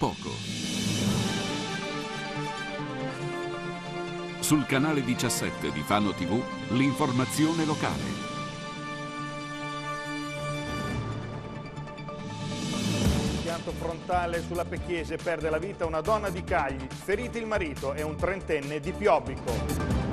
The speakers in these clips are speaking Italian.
poco. Sul canale 17 di Fano TV, l'informazione locale. Pianto frontale sulla Pecchiese perde la vita una donna di Cagli, feriti il marito e un trentenne di Piobbico.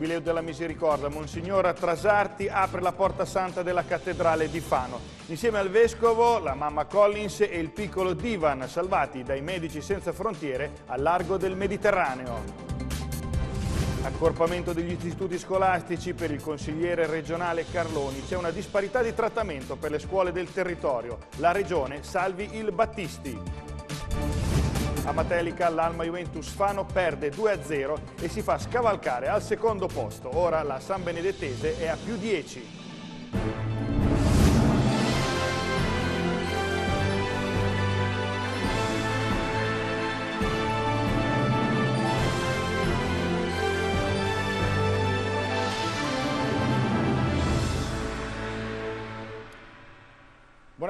Giubileo della Misericordia, Monsignor Trasarti apre la porta santa della cattedrale di Fano. Insieme al vescovo, la mamma Collins e il piccolo Divan, salvati dai Medici Senza Frontiere al largo del Mediterraneo. Accorpamento degli istituti scolastici per il consigliere regionale Carloni. C'è una disparità di trattamento per le scuole del territorio. La regione salvi il Battisti. A Matelica l'Alma Juventus Fano perde 2-0 e si fa scavalcare al secondo posto. Ora la San Benedettese è a più 10.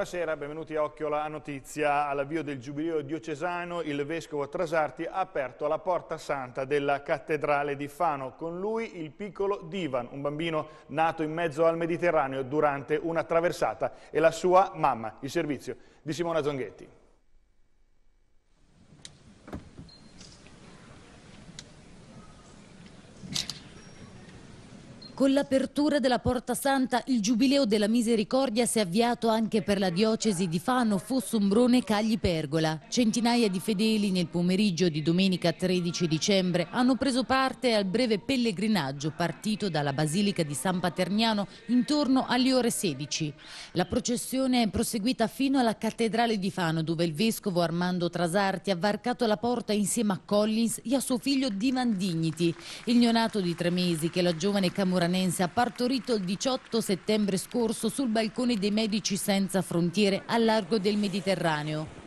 Buonasera, benvenuti a Occhio la Notizia. All'avvio del Giubileo diocesano, il Vescovo Trasarti ha aperto la porta santa della Cattedrale di Fano. Con lui il piccolo Divan, un bambino nato in mezzo al Mediterraneo durante una traversata, e la sua mamma. Il servizio di Simona Zonghetti. Con l'apertura della Porta Santa il Giubileo della Misericordia si è avviato anche per la diocesi di Fano, Fossombrone, Cagli Pergola. Centinaia di fedeli nel pomeriggio di domenica 13 dicembre hanno preso parte al breve pellegrinaggio partito dalla Basilica di San Paterniano intorno alle ore 16. La processione è proseguita fino alla Cattedrale di Fano dove il vescovo Armando Trasarti ha varcato la porta insieme a Collins e a suo figlio Divan Dignity, il neonato di tre mesi che la giovane Camurana milanese ha partorito il 18 settembre scorso sul balcone dei Medici Senza Frontiere al largo del Mediterraneo.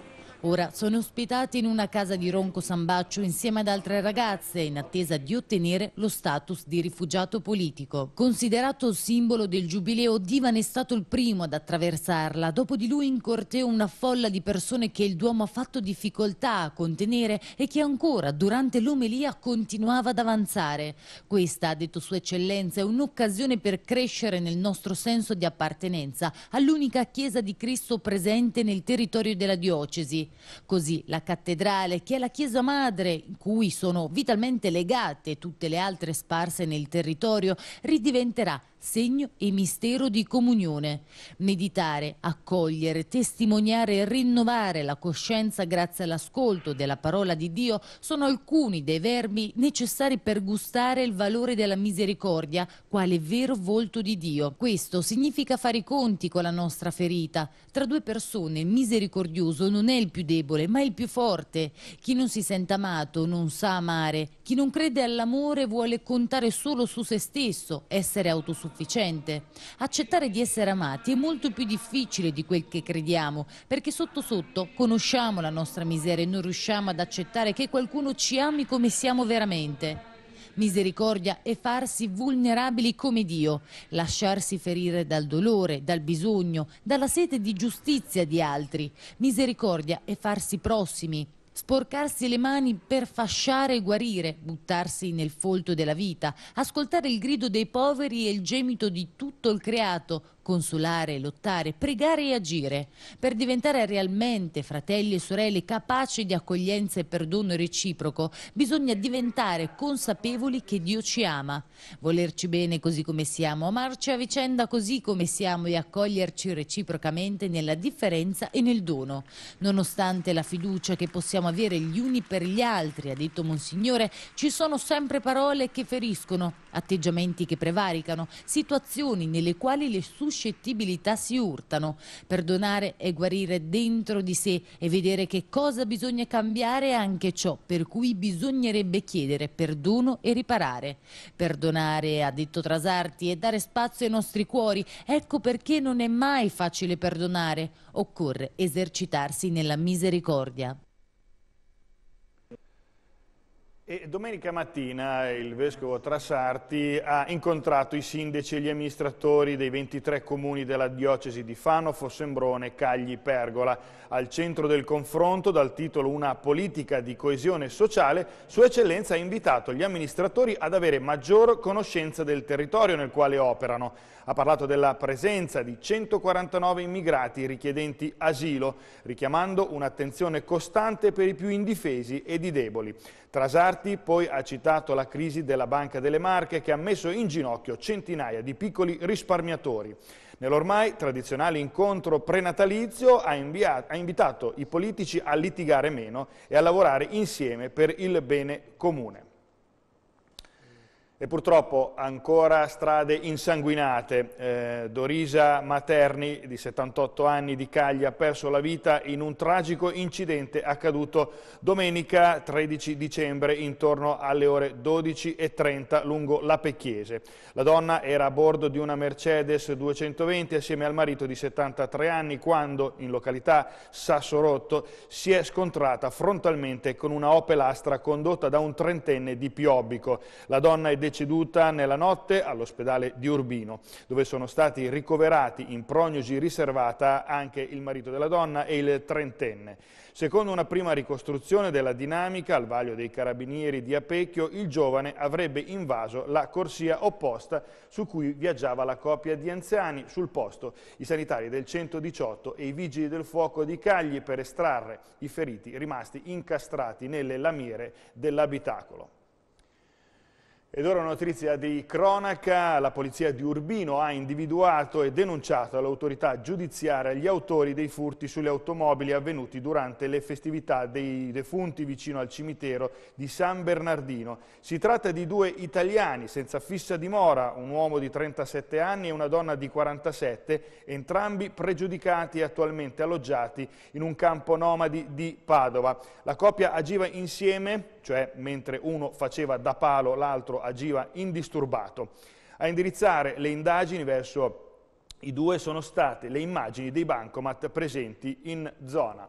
Ora sono ospitati in una casa di Ronco Sambaccio insieme ad altre ragazze in attesa di ottenere lo status di rifugiato politico. Considerato simbolo del giubileo, Divan è stato il primo ad attraversarla. Dopo di lui in corteo una folla di persone che il Duomo ha fatto difficoltà a contenere e che ancora durante l'omelia continuava ad avanzare. Questa, ha detto Sua Eccellenza, è un'occasione per crescere nel nostro senso di appartenenza all'unica Chiesa di Cristo presente nel territorio della diocesi. Così la cattedrale, che è la chiesa madre in cui sono vitalmente legate tutte le altre sparse nel territorio, ridiventerà segno e mistero di comunione. Meditare, accogliere, testimoniare e rinnovare la coscienza grazie all'ascolto della parola di Dio sono alcuni dei verbi necessari per gustare il valore della misericordia, quale vero volto di Dio. Questo significa fare i conti con la nostra ferita. Tra due persone il misericordioso non è il più debole, ma il più forte. Chi non si sente amato non sa amare. Chi non crede all'amore vuole contare solo su se stesso, essere autosufficiente sufficiente. Accettare di essere amati è molto più difficile di quel che crediamo, perché sotto sotto conosciamo la nostra miseria e non riusciamo ad accettare che qualcuno ci ami come siamo veramente. Misericordia è farsi vulnerabili come Dio, lasciarsi ferire dal dolore, dal bisogno, dalla sete di giustizia di altri. Misericordia è farsi prossimi, Sporcarsi le mani per fasciare e guarire, buttarsi nel folto della vita, ascoltare il grido dei poveri e il gemito di tutto il creato, Consulare, lottare, pregare e agire per diventare realmente fratelli e sorelle capaci di accoglienza e perdono reciproco, bisogna diventare consapevoli che Dio ci ama. Volerci bene così come siamo, amarci a vicenda così come siamo e accoglierci reciprocamente nella differenza e nel dono. Nonostante la fiducia che possiamo avere gli uni per gli altri, ha detto Monsignore, ci sono sempre parole che feriscono atteggiamenti che prevaricano, situazioni nelle quali le suscettibilità si urtano. Perdonare è guarire dentro di sé e vedere che cosa bisogna cambiare è anche ciò per cui bisognerebbe chiedere perdono e riparare. Perdonare, ha detto Trasarti, è dare spazio ai nostri cuori. Ecco perché non è mai facile perdonare. Occorre esercitarsi nella misericordia. E domenica mattina il Vescovo Trasarti ha incontrato i sindaci e gli amministratori dei 23 comuni della diocesi di Fano, Fossembrone, Cagli, Pergola. Al centro del confronto, dal titolo Una politica di coesione sociale, Sua Eccellenza ha invitato gli amministratori ad avere maggior conoscenza del territorio nel quale operano. Ha parlato della presenza di 149 immigrati richiedenti asilo, richiamando un'attenzione costante per i più indifesi e i deboli. Trasarti Scarti poi ha citato la crisi della Banca delle Marche che ha messo in ginocchio centinaia di piccoli risparmiatori. Nell'ormai tradizionale incontro prenatalizio ha, inviato, ha invitato i politici a litigare meno e a lavorare insieme per il bene comune e purtroppo ancora strade insanguinate. Eh, Dorisa Materni, di 78 anni, di Caglia, ha perso la vita in un tragico incidente accaduto domenica 13 dicembre intorno alle ore 12.30 lungo la Pecchiese. La donna era a bordo di una Mercedes 220 assieme al marito di 73 anni quando, in località Sassorotto, si è scontrata frontalmente con una Opel Astra condotta da un trentenne di Piobbico. La donna è deceduta nella notte all'ospedale di Urbino, dove sono stati ricoverati in prognosi riservata anche il marito della donna e il trentenne. Secondo una prima ricostruzione della dinamica al vaglio dei carabinieri di Apecchio, il giovane avrebbe invaso la corsia opposta su cui viaggiava la coppia di anziani. Sul posto i sanitari del 118 e i vigili del fuoco di Cagli per estrarre i feriti rimasti incastrati nelle lamiere dell'abitacolo. Ed ora una notizia di cronaca, la polizia di Urbino ha individuato e denunciato all'autorità giudiziaria gli autori dei furti sulle automobili avvenuti durante le festività dei defunti vicino al cimitero di San Bernardino. Si tratta di due italiani senza fissa dimora, un uomo di 37 anni e una donna di 47, entrambi pregiudicati e attualmente alloggiati in un campo nomadi di Padova. La coppia agiva insieme cioè mentre uno faceva da palo l'altro agiva indisturbato. A indirizzare le indagini verso i due sono state le immagini dei bancomat presenti in zona.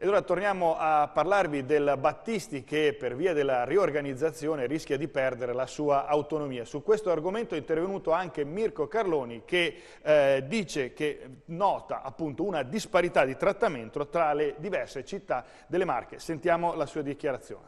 Ed ora torniamo a parlarvi del Battisti che per via della riorganizzazione rischia di perdere la sua autonomia. Su questo argomento è intervenuto anche Mirko Carloni che eh, dice che nota appunto una disparità di trattamento tra le diverse città delle Marche. Sentiamo la sua dichiarazione.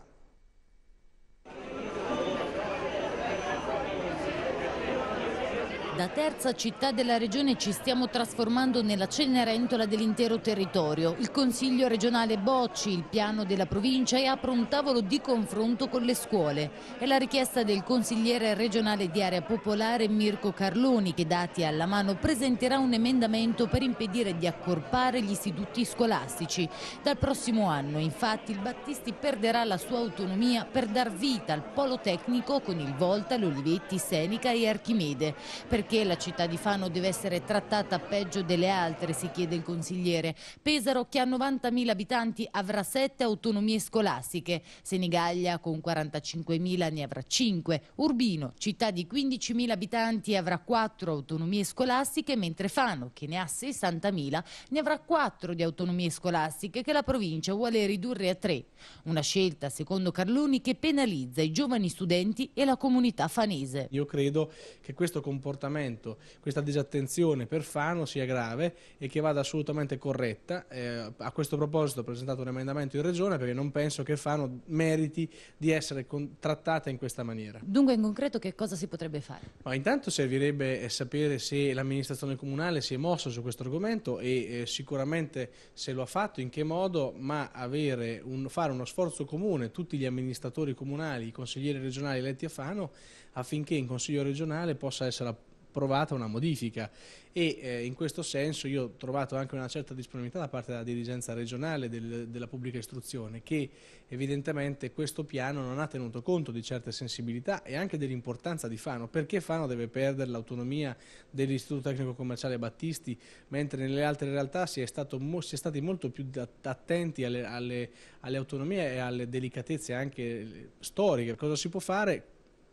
Da terza città della regione ci stiamo trasformando nella cenerentola dell'intero territorio. Il Consiglio regionale bocci il piano della provincia e apre un tavolo di confronto con le scuole. È la richiesta del consigliere regionale di area popolare Mirko Carloni che dati alla mano presenterà un emendamento per impedire di accorpare gli istituti scolastici. Dal prossimo anno infatti il Battisti perderà la sua autonomia per dar vita al polo tecnico con il Volta, l'Olivetti, Seneca e Archimede. Per perché la città di Fano deve essere trattata peggio delle altre, si chiede il consigliere. Pesaro, che ha 90.000 abitanti, avrà 7 autonomie scolastiche. Senigallia, con 45.000, ne avrà 5. Urbino, città di 15.000 abitanti, avrà 4 autonomie scolastiche, mentre Fano, che ne ha 60.000, ne avrà 4 di autonomie scolastiche che la provincia vuole ridurre a 3. Una scelta, secondo Carloni, che penalizza i giovani studenti e la comunità fanese. Io credo che questo comportamento comportamento, questa disattenzione per Fano sia grave e che vada assolutamente corretta. Eh, a questo proposito ho presentato un emendamento in Regione perché non penso che Fano meriti di essere trattata in questa maniera. Dunque in concreto che cosa si potrebbe fare? Ma intanto servirebbe eh, sapere se l'amministrazione comunale si è mossa su questo argomento e eh, sicuramente se lo ha fatto, in che modo, ma un, fare uno sforzo comune, tutti gli amministratori comunali, i consiglieri regionali eletti a Fano, affinché in Consiglio regionale possa essere appunto approvata una modifica e eh, in questo senso io ho trovato anche una certa disponibilità da parte della dirigenza regionale del, della pubblica istruzione che evidentemente questo piano non ha tenuto conto di certe sensibilità e anche dell'importanza di Fano perché Fano deve perdere l'autonomia dell'istituto tecnico commerciale Battisti mentre nelle altre realtà si è, stato, si è stati molto più attenti alle, alle, alle autonomie e alle delicatezze anche eh, storiche cosa si può fare?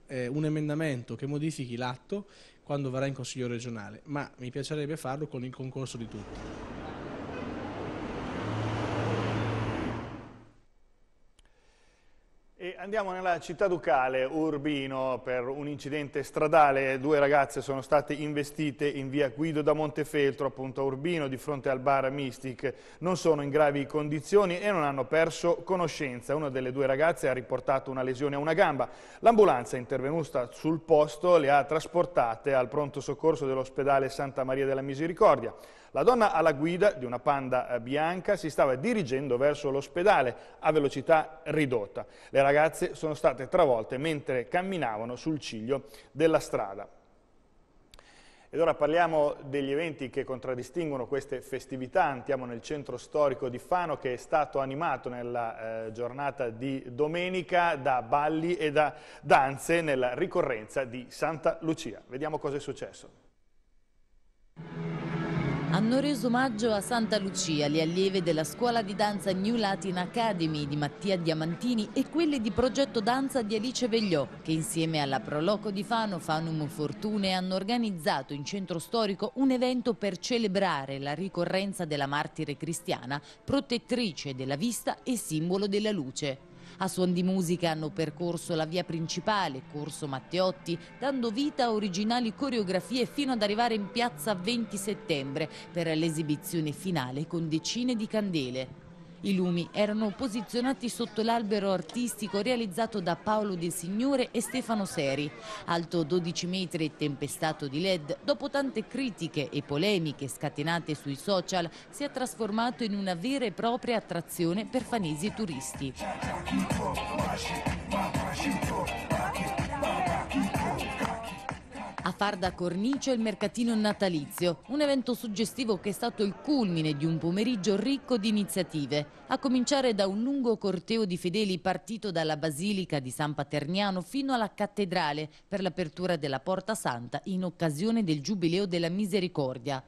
Eh, un emendamento che modifichi l'atto quando verrà in Consiglio regionale, ma mi piacerebbe farlo con il concorso di tutti. Andiamo nella città ducale, Urbino, per un incidente stradale. Due ragazze sono state investite in via Guido da Montefeltro, appunto a Urbino, di fronte al bar Mystic. Non sono in gravi condizioni e non hanno perso conoscenza. Una delle due ragazze ha riportato una lesione a una gamba. L'ambulanza intervenuta sul posto le ha trasportate al pronto soccorso dell'ospedale Santa Maria della Misericordia. La donna alla guida di una panda eh, bianca si stava dirigendo verso l'ospedale a velocità ridotta. Le ragazze sono state travolte mentre camminavano sul ciglio della strada. Ed ora parliamo degli eventi che contraddistinguono queste festività. Andiamo nel centro storico di Fano che è stato animato nella eh, giornata di domenica da balli e da danze nella ricorrenza di Santa Lucia. Vediamo cosa è successo hanno reso omaggio a Santa Lucia le allieve della scuola di danza New Latin Academy di Mattia Diamantini e quelle di progetto danza di Alice Vegliò, che insieme alla Proloco di Fano Fanum Fortune hanno organizzato in centro storico un evento per celebrare la ricorrenza della martire cristiana, protettrice della vista e simbolo della luce. A suon di musica hanno percorso la via principale, Corso Matteotti, dando vita a originali coreografie fino ad arrivare in piazza 20 settembre per l'esibizione finale con decine di candele. I lumi erano posizionati sotto l'albero artistico realizzato da Paolo De Signore e Stefano Seri. Alto 12 metri e tempestato di led, dopo tante critiche e polemiche scatenate sui social, si è trasformato in una vera e propria attrazione per fanesi e turisti. far da cornice il mercatino natalizio, un evento suggestivo che è stato il culmine di un pomeriggio ricco di iniziative, a cominciare da un lungo corteo di fedeli partito dalla Basilica di San Paterniano fino alla Cattedrale per l'apertura della Porta Santa in occasione del Giubileo della Misericordia.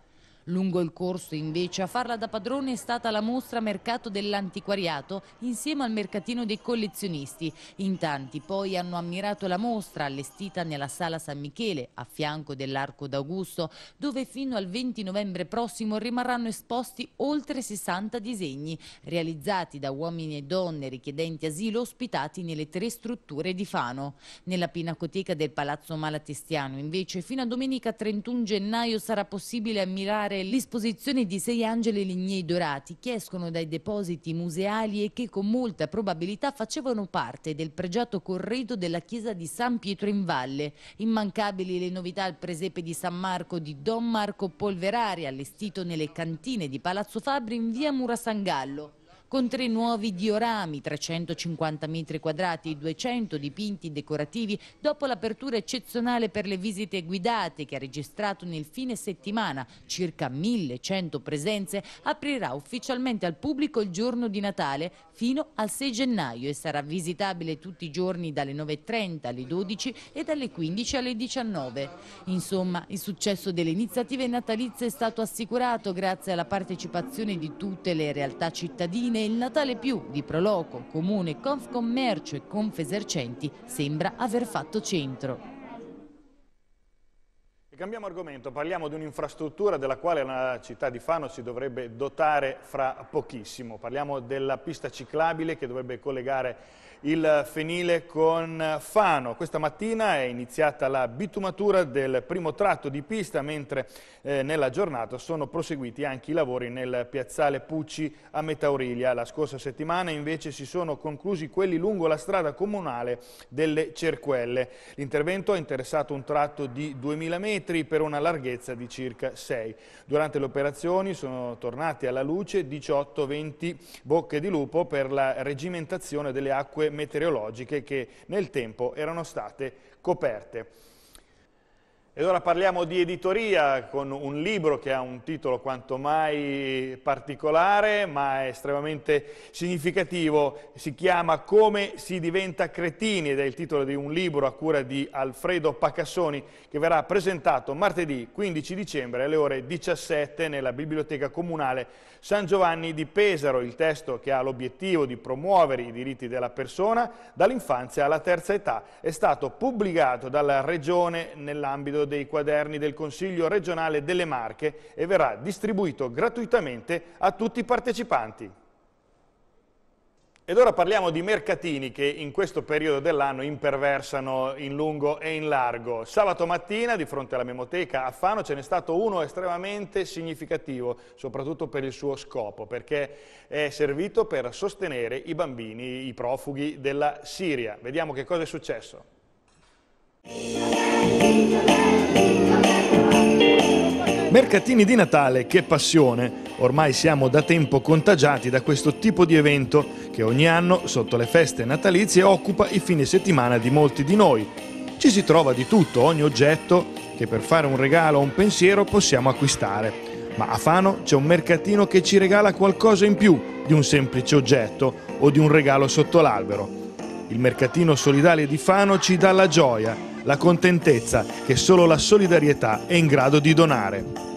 Lungo il corso invece a farla da padrone è stata la mostra Mercato dell'Antiquariato insieme al mercatino dei collezionisti. In tanti poi hanno ammirato la mostra allestita nella Sala San Michele a fianco dell'Arco d'Augusto dove fino al 20 novembre prossimo rimarranno esposti oltre 60 disegni realizzati da uomini e donne richiedenti asilo ospitati nelle tre strutture di Fano. Nella pinacoteca del Palazzo Malatestiano invece fino a domenica 31 gennaio sarà possibile ammirare l'esposizione di sei angeli lignei dorati che escono dai depositi museali e che con molta probabilità facevano parte del pregiato corredo della chiesa di San Pietro in Valle. Immancabili le novità al presepe di San Marco di Don Marco Polverari, allestito nelle cantine di Palazzo Fabri in via Mura Murasangallo con tre nuovi diorami, 350 metri quadrati e 200 dipinti decorativi dopo l'apertura eccezionale per le visite guidate che ha registrato nel fine settimana circa 1100 presenze, aprirà ufficialmente al pubblico il giorno di Natale fino al 6 gennaio e sarà visitabile tutti i giorni dalle 9.30 alle 12 e dalle 15 alle 19. Insomma, il successo delle iniziative natalizie è stato assicurato grazie alla partecipazione di tutte le realtà cittadine il Natale più di Proloco, Comune, Confcommercio e Confesercenti sembra aver fatto centro. Cambiamo argomento, parliamo di un'infrastruttura della quale la città di Fano si dovrebbe dotare fra pochissimo. Parliamo della pista ciclabile che dovrebbe collegare il Fenile con Fano. Questa mattina è iniziata la bitumatura del primo tratto di pista, mentre eh, nella giornata sono proseguiti anche i lavori nel piazzale Pucci a Metaurilia. La scorsa settimana invece si sono conclusi quelli lungo la strada comunale delle Cerquelle. L'intervento ha interessato un tratto di 2000 metri per una larghezza di circa 6. Durante le operazioni sono tornati alla luce 18-20 bocche di lupo per la regimentazione delle acque meteorologiche che nel tempo erano state coperte. Ed ora parliamo di editoria con un libro che ha un titolo quanto mai particolare ma estremamente significativo, si chiama Come si diventa cretini ed è il titolo di un libro a cura di Alfredo Pacassoni che verrà presentato martedì 15 dicembre alle ore 17 nella Biblioteca Comunale San Giovanni di Pesaro, il testo che ha l'obiettivo di promuovere i diritti della persona dall'infanzia alla terza età, è stato pubblicato dalla Regione nell'ambito dei quaderni del Consiglio regionale delle Marche e verrà distribuito gratuitamente a tutti i partecipanti. Ed ora parliamo di mercatini che in questo periodo dell'anno imperversano in lungo e in largo. Sabato mattina, di fronte alla memoteca a Fano, ce n'è stato uno estremamente significativo, soprattutto per il suo scopo, perché è servito per sostenere i bambini, i profughi della Siria. Vediamo che cosa è successo. Mercatini di Natale, che passione! Ormai siamo da tempo contagiati da questo tipo di evento che ogni anno, sotto le feste natalizie, occupa i fine settimana di molti di noi. Ci si trova di tutto, ogni oggetto che per fare un regalo o un pensiero possiamo acquistare. Ma a Fano c'è un mercatino che ci regala qualcosa in più di un semplice oggetto o di un regalo sotto l'albero. Il mercatino solidale di Fano ci dà la gioia la contentezza che solo la solidarietà è in grado di donare.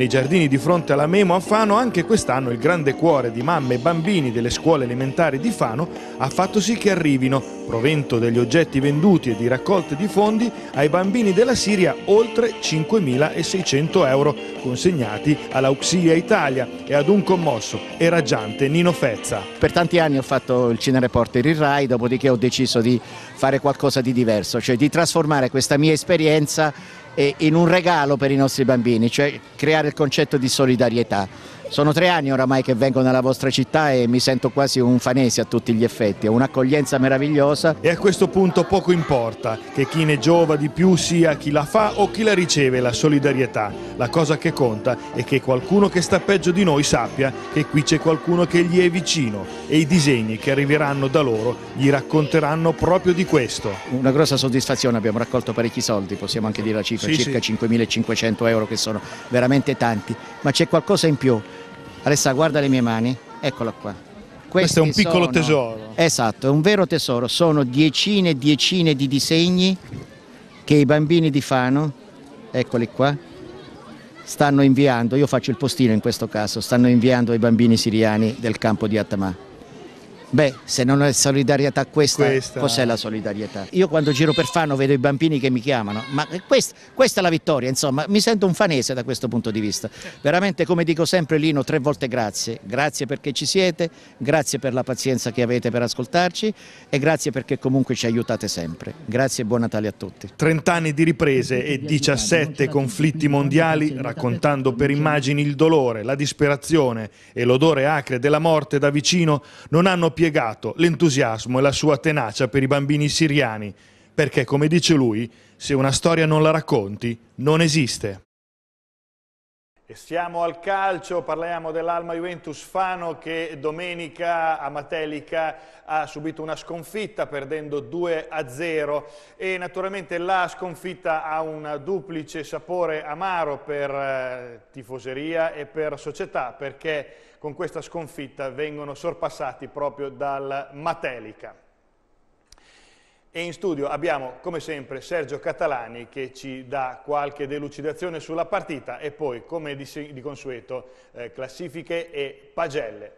Nei giardini di fronte alla Memo a Fano anche quest'anno il grande cuore di mamme e bambini delle scuole elementari di Fano ha fatto sì che arrivino, provento degli oggetti venduti e di raccolte di fondi, ai bambini della Siria oltre 5.600 euro consegnati all'Auxilia Italia e ad un commosso e raggiante Nino Fezza. Per tanti anni ho fatto il cinereporter in Rai, dopodiché ho deciso di fare qualcosa di diverso, cioè di trasformare questa mia esperienza in un regalo per i nostri bambini, cioè creare il concetto di solidarietà. Sono tre anni oramai che vengo nella vostra città e mi sento quasi un fanese a tutti gli effetti, è un'accoglienza meravigliosa. E a questo punto poco importa che chi ne giova di più sia chi la fa o chi la riceve la solidarietà. La cosa che conta è che qualcuno che sta peggio di noi sappia che qui c'è qualcuno che gli è vicino e i disegni che arriveranno da loro gli racconteranno proprio di questo. Una grossa soddisfazione, abbiamo raccolto parecchi soldi, possiamo anche dire la cifra, sì, circa sì. 5.500 euro che sono veramente tanti, ma c'è qualcosa in più Alessa, guarda le mie mani, eccola qua. Questi Questo è un piccolo sono... tesoro. Esatto, è un vero tesoro. Sono diecine e diecine di disegni che i bambini di Fano, eccoli qua, stanno inviando, io faccio il postino in questo caso, stanno inviando ai bambini siriani del campo di Atama. Beh, se non è solidarietà questa, questa... cos'è la solidarietà? Io quando giro per Fano vedo i bambini che mi chiamano, ma questa, questa, è la vittoria, insomma, mi sento un fanese da questo punto di vista. Veramente, come dico sempre Lino, tre volte grazie. Grazie perché ci siete, grazie per la pazienza che avete per ascoltarci e grazie perché comunque ci aiutate sempre. Grazie e buon Natale a tutti. 30 anni di riprese e 17 conflitti mondiali raccontando per immagini il dolore, la disperazione e l'odore acre della morte da vicino non hanno più spiegato l'entusiasmo e la sua tenacia per i bambini siriani, perché come dice lui, se una storia non la racconti, non esiste. E siamo al calcio, parliamo dell'Alma Juventus Fano che domenica a Matelica ha subito una sconfitta perdendo 2 a 0 e naturalmente la sconfitta ha un duplice sapore amaro per eh, tifoseria e per società perché con questa sconfitta vengono sorpassati proprio dal Matelica. E in studio abbiamo, come sempre, Sergio Catalani che ci dà qualche delucidazione sulla partita e poi, come di, di consueto, eh, classifiche e pagelle.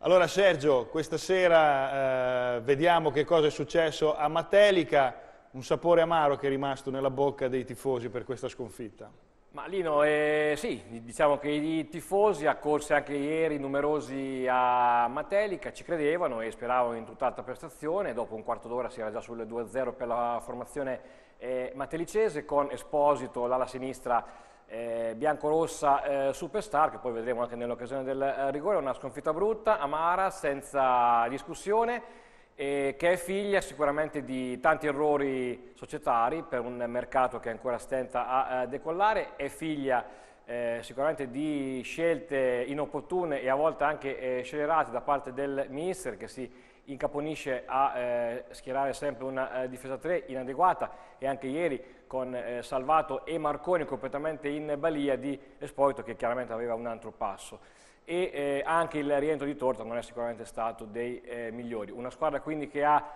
Allora Sergio, questa sera eh, vediamo che cosa è successo a Matelica, un sapore amaro che è rimasto nella bocca dei tifosi per questa sconfitta. Ma Lino, eh, sì, diciamo che i tifosi accorsi anche ieri numerosi a Matelica ci credevano e speravano in tutt'altra prestazione, dopo un quarto d'ora si era già sul 2-0 per la formazione eh, matelicese con Esposito, l'ala sinistra eh, biancorossa eh, superstar, che poi vedremo anche nell'occasione del eh, rigore, una sconfitta brutta, amara, senza discussione eh, che è figlia sicuramente di tanti errori societari per un mercato che ancora stenta a, a eh, decollare, è figlia eh, sicuramente di scelte inopportune e a volte anche eh, scelerate da parte del Minister che si incaponisce a eh, schierare sempre una eh, difesa 3 inadeguata e anche ieri con eh, Salvato e Marconi completamente in balia di Espoito che chiaramente aveva un altro passo e eh, anche il rientro di Torta non è sicuramente stato dei eh, migliori. Una squadra quindi che ha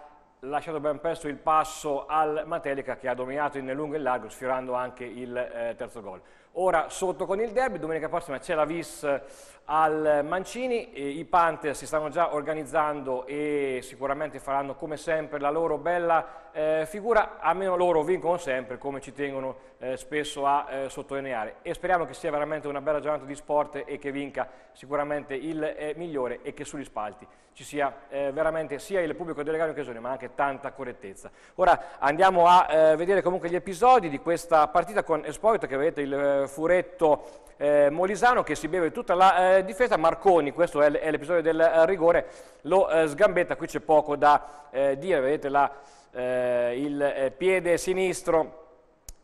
lasciato ben presto il passo al Matelica che ha dominato in lungo e in largo sfiorando anche il eh, terzo gol. Ora sotto con il derby, domenica prossima c'è la vis eh, al Mancini, i Panthers si stanno già organizzando e sicuramente faranno come sempre la loro bella eh, figura, almeno loro vincono sempre come ci tengono eh, spesso a eh, sottolineare e speriamo che sia veramente una bella giornata di sport e che vinca sicuramente il eh, migliore e che sugli spalti ci sia eh, veramente sia il pubblico delegato in occasione ma anche tanta correttezza. Ora andiamo a vedere comunque gli episodi di questa partita con Espoito che vedete il eh, Furetto eh, Molisano che si beve tutta la eh, difesa, Marconi, questo è, l'episodio del eh, rigore, lo eh, sgambetta, qui c'è poco da eh, dire, vedete la, il piede sinistro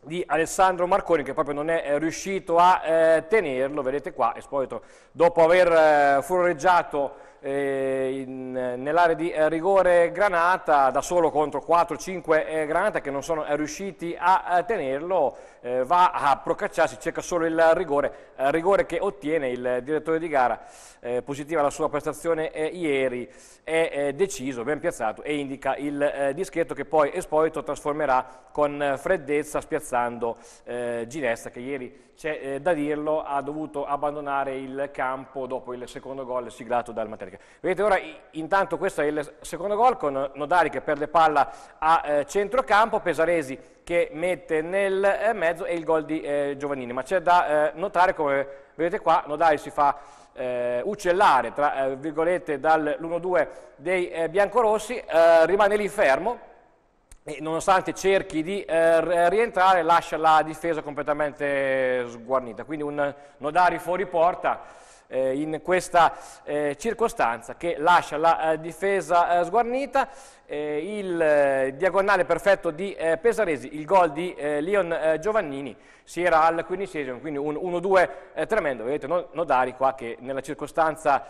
di Alessandro Marconi che proprio non è riuscito a eh, tenerlo, vedete qua, Esposito dopo aver eh, furoreggiato eh, nell'area di rigore Granata da solo contro 4-5 Granata che non sono riusciti a, a tenerlo, eh, va a procacciarsi, cerca solo il rigore, eh, rigore che ottiene il direttore di gara, eh, positiva la sua prestazione eh, ieri, è eh, deciso, ben piazzato e indica il eh, dischetto che poi Espoito trasformerà con freddezza spiazzando Ginestra che ieri c'è da dirlo ha dovuto abbandonare il campo dopo il secondo gol siglato dal Materica. Vedete ora intanto questo è il secondo gol con Nodari che perde palla a centrocampo, Pesaresi che mette nel eh, mezzo e il gol di eh, Giovannini. Ma c'è da eh, notare, come vedete qua, Nodai si fa eh, uccellare, tra eh, virgolette, dall'1-2 dei eh, biancorossi, rimane lì fermo e nonostante cerchi di rientrare lascia la difesa completamente sguarnita. Quindi un Nodari fuori porta eh, in questa eh, circostanza che lascia la eh, difesa eh, sguarnita, eh, il diagonale perfetto di Pesaresi, il gol di Leon Giovannini si era al quindicesimo, quindi un 1-2 tremendo, vedete Nodari qua che nella circostanza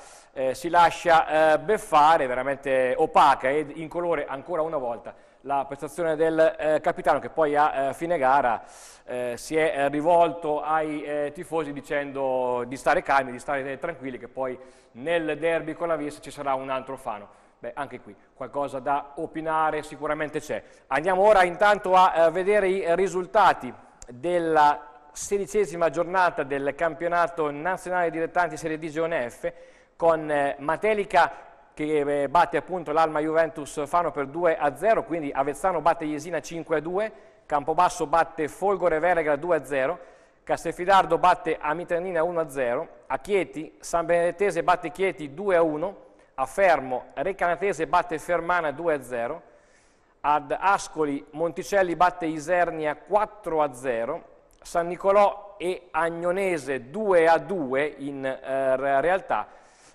si lascia beffare, veramente opaca ed incolore ancora una volta la prestazione del eh, capitano che poi a eh, fine gara eh, si è eh, rivolto ai eh, tifosi dicendo di stare calmi, di stare tranquilli che poi nel derby con la Vis ci sarà un altro fano. Beh, anche qui qualcosa da opinare sicuramente c'è. Andiamo ora intanto a eh, vedere i risultati della sedicesima giornata del campionato nazionale dilettanti Serie D Zone F con Matelica che eh, batte appunto l'Alma Juventus Fano per 2 a 0, quindi Avezzano batte Jesina 5 a 2, Campobasso batte Folgore Veregra 2 a 0, Castelfidardo batte Amiternina 1 a 0, a Chieti San Benedettese batte Chieti 2 a 1, a Fermo Recanatese batte Fermana 2 a 0, ad Ascoli Monticelli batte Isernia 4 a 0, San Nicolò e Agnonese 2 a 2 in eh, realtà,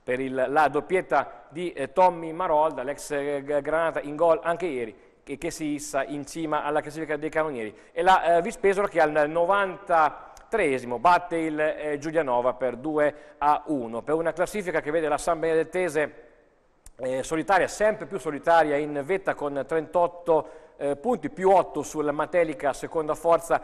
per il, la doppietta di eh, Tommy Marolda, l'ex eh, Granata in gol anche ieri, che, che, si issa in cima alla classifica dei canonieri. E la eh, Vispesora che al 93 batte il eh, Giulianova per 2 a 1, per una classifica che vede la San Benedettese eh, solitaria, sempre più solitaria in vetta con 38 eh, punti, più 8 sulla Matelica seconda forza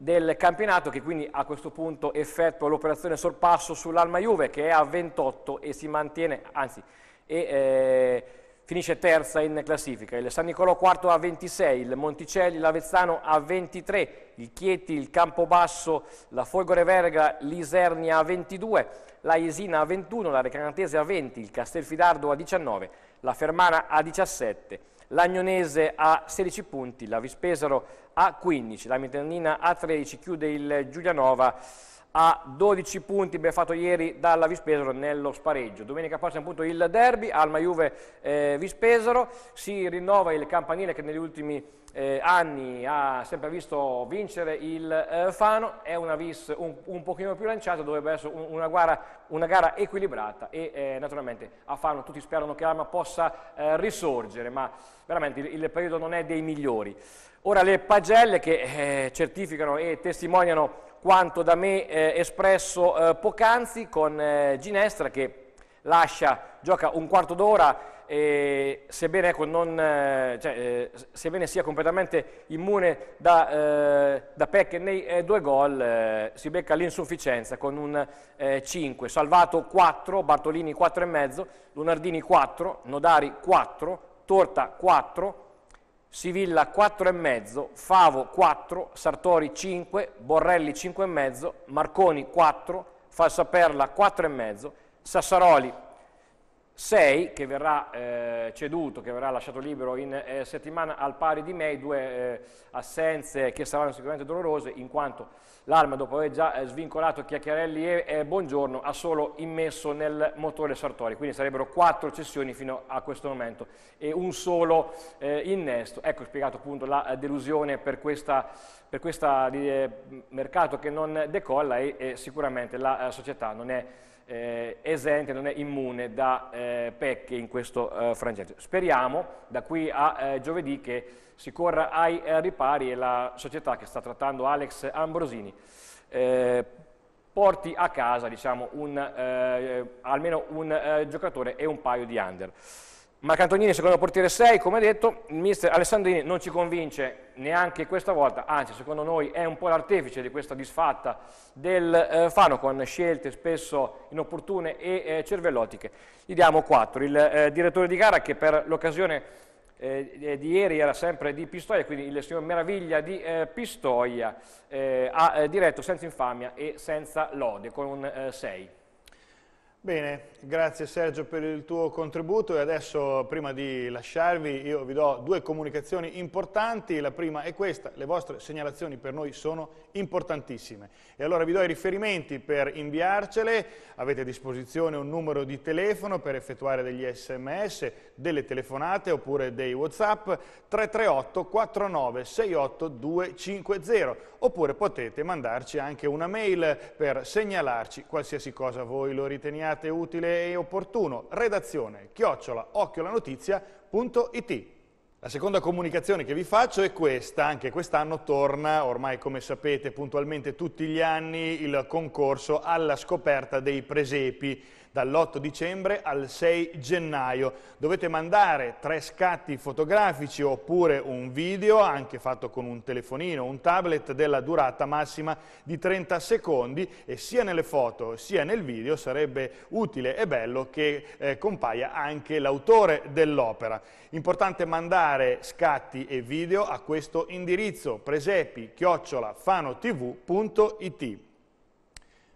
del campionato che quindi a questo punto effettua l'operazione sorpasso sull'Alma Juve che è a 28 e si mantiene, anzi, e, eh, finisce terza in classifica. Il San Nicolò quarto a 26, il Monticelli, l'Avezzano a 23, il Chieti, il Campobasso, la Folgore Verga, l'Isernia a 22, la Isina a 21, la Recanatese a 20, il Castelfidardo a 19, la Fermana a 17 l'Agnonese a 16 punti, la Vispesaro a 15, la Miternina a 13, chiude il Giulianova a 12 punti ben fatto ieri dalla Vispesaro nello spareggio. Domenica prossima appunto il derby, Alma Juve eh, Vispesaro, si rinnova il campanile che negli ultimi eh, anni ha sempre visto vincere il eh, Fano, è una vis un, un pochino più lanciata, dovrebbe essere un, una, gara, una, gara, equilibrata e eh, naturalmente a Fano tutti sperano che l'arma possa eh, risorgere, ma veramente il, il, periodo non è dei migliori. Ora le pagelle che eh, certificano e testimoniano quanto da me eh, espresso poc'anzi con Ginestra che lascia, gioca un quarto d'ora eh, sebbene, ecco, non, eh, cioè, eh sebbene, sia completamente immune da, eh, da Peck nei eh, due gol, si becca l'insufficienza con un 5, salvato 4, Bartolini 4,5, Lunardini 4, Nodari 4, Torta 4, Sivilla 4,5, Favo 4, Sartori 5, Borrelli 5,5, Marconi 4, Falsaperla 4,5, Sassaroli 4, 6 che verrà eh, ceduto, che verrà lasciato libero in eh, settimana al pari di May, due eh, assenze che saranno sicuramente dolorose in quanto l'Arma dopo aver già eh, svincolato Chiacchiarelli e, e eh, Buongiorno ha solo immesso nel motore Sartori, quindi sarebbero quattro cessioni fino a questo momento e un solo eh, innesto. Ecco spiegato appunto la delusione per questa per questo mercato che non decolla e, e sicuramente la società non è eh, esente, non è immune da eh, pecche in questo eh, frangente. Speriamo da qui a eh, giovedì che si corra ai eh, ripari e la società che sta trattando Alex Ambrosini eh, porti a casa diciamo, un, almeno un giocatore e un paio di under. Ma Cantonini secondo portiere 6, come detto, il mister Alessandrini non ci convince neanche questa volta, anzi secondo noi è un po' l'artefice di questa disfatta del eh, Fano con scelte spesso inopportune e eh, cervellotiche. Gli diamo 4. Il eh, direttore di gara che per l'occasione eh, di ieri era sempre di Pistoia, quindi il signor Meraviglia di eh, Pistoia eh, ha diretto senza infamia e senza lode con un 6. Bene, grazie Sergio per il tuo contributo e adesso prima di lasciarvi io vi do due comunicazioni importanti, la prima è questa, le vostre segnalazioni per noi sono importantissime e allora vi do i riferimenti per inviarcele, avete a disposizione un numero di telefono per effettuare degli sms, delle telefonate oppure dei whatsapp 338 49 68 250 oppure potete mandarci anche una mail per segnalarci qualsiasi cosa voi lo riteniate riteniate utile e opportuno. Redazione chiocciola occhiolanotizia.it la seconda comunicazione che vi faccio è questa, anche quest'anno torna, ormai come sapete puntualmente tutti gli anni, il concorso alla scoperta dei presepi dall'8 dicembre al 6 gennaio. Dovete mandare tre scatti fotografici oppure un video, anche fatto con un telefonino o un tablet, della durata massima di 30 secondi e sia nelle foto sia nel video sarebbe utile e bello che eh, compaia anche l'autore dell'opera. Importante mandare scatti e video a questo indirizzo presepi-fanotv.it.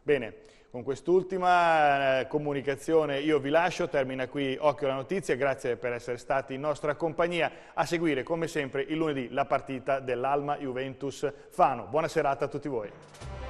Bene, con quest'ultima eh, comunicazione io vi lascio, termina qui Occhio alla Notizia, grazie per essere stati in nostra compagnia, a seguire come sempre il lunedì la partita dell'Alma Juventus Fano. Buona serata a tutti voi.